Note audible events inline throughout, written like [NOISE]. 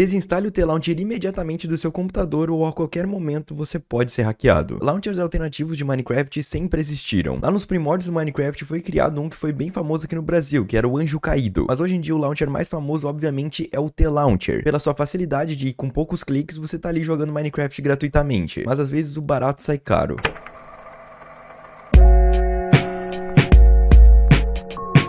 Desinstale o T-Launcher imediatamente do seu computador ou a qualquer momento você pode ser hackeado. Launchers alternativos de Minecraft sempre existiram. Lá nos primórdios do Minecraft foi criado um que foi bem famoso aqui no Brasil, que era o Anjo Caído. Mas hoje em dia o launcher mais famoso, obviamente, é o T-Launcher. Pela sua facilidade de, com poucos cliques, você tá ali jogando Minecraft gratuitamente. Mas às vezes o barato sai caro.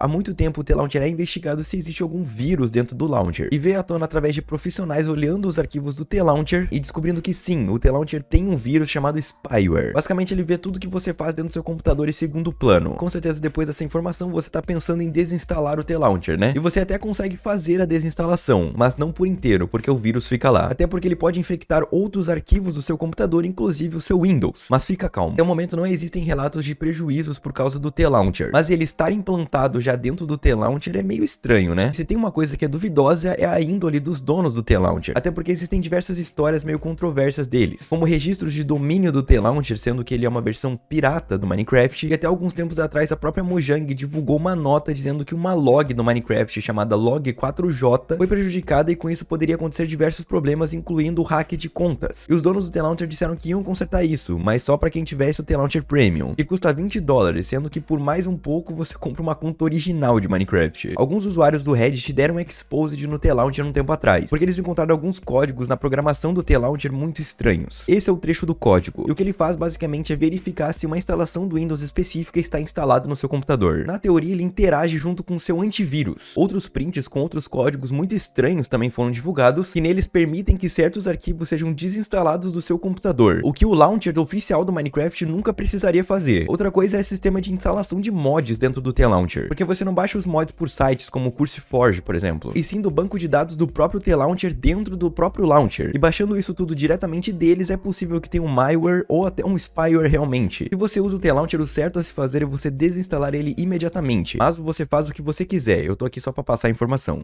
há muito tempo o T-Launcher é investigado se existe algum vírus dentro do launcher, e veio à tona através de profissionais olhando os arquivos do T-Launcher e descobrindo que sim, o T-Launcher tem um vírus chamado spyware. Basicamente ele vê tudo que você faz dentro do seu computador em segundo plano. Com certeza depois dessa informação você tá pensando em desinstalar o T-Launcher, né? E você até consegue fazer a desinstalação, mas não por inteiro, porque o vírus fica lá. Até porque ele pode infectar outros arquivos do seu computador, inclusive o seu Windows. Mas fica calmo. Até o momento não existem relatos de prejuízos por causa do T-Launcher, mas ele estar implantado já dentro do T-Launcher é meio estranho, né? Se tem uma coisa que é duvidosa é a índole dos donos do T-Launcher, até porque existem diversas histórias meio controversas deles, como registros de domínio do T-Launcher, sendo que ele é uma versão pirata do Minecraft, e até alguns tempos atrás a própria Mojang divulgou uma nota dizendo que uma log do Minecraft chamada log4j foi prejudicada e com isso poderia acontecer diversos problemas, incluindo o hack de contas. E os donos do T-Launcher disseram que iam consertar isso, mas só para quem tivesse o T-Launcher Premium, que custa 20 dólares, sendo que por mais um pouco você [LAUGHS] compra uma conta original original de Minecraft. Alguns usuários do Reddit deram um exposed no T-Launcher um tempo atrás, porque eles encontraram alguns códigos na programação do T-Launcher muito estranhos. Esse é o trecho do código, e o que ele faz basicamente é verificar se uma instalação do Windows específica está instalada no seu computador. Na teoria, ele interage junto com seu antivírus. Outros prints com outros códigos muito estranhos também foram divulgados, que neles permitem que certos arquivos sejam desinstalados do seu computador, o que o launcher oficial do Minecraft nunca precisaria fazer. Outra coisa é o sistema de instalação de mods dentro do T-Launcher, porque você não baixa os mods por sites como o CurseForge, por exemplo, e sim do banco de dados do próprio T-Launcher dentro do próprio launcher. E baixando isso tudo diretamente deles, é possível que tenha um malware ou até um spyware realmente. Se você usa o T-Launcher, o certo a se fazer é você desinstalar ele imediatamente, mas você faz o que você quiser, eu tô aqui só pra passar a informação.